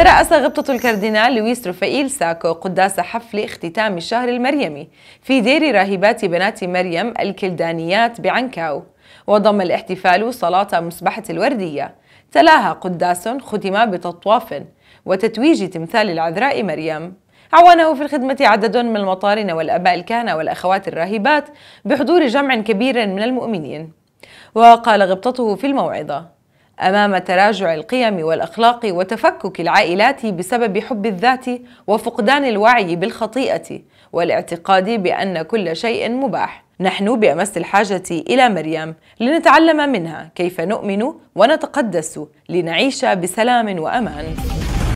ترأس غبطة الكاردينال لويس رفائيل ساكو قداس حفل اختتام الشهر المريمي في دير راهبات بنات مريم الكلدانيات بعنكاو وضم الاحتفال صلاة مسبحة الوردية تلاها قداس ختم بتطواف وتتويج تمثال العذراء مريم عوانه في الخدمة عدد من المطارنة والأباء الكهنة والأخوات الراهبات بحضور جمع كبير من المؤمنين وقال غبطته في الموعظة امام تراجع القيم والاخلاق وتفكك العائلات بسبب حب الذات وفقدان الوعي بالخطيئه والاعتقاد بان كل شيء مباح نحن بامس الحاجه الى مريم لنتعلم منها كيف نؤمن ونتقدس لنعيش بسلام وامان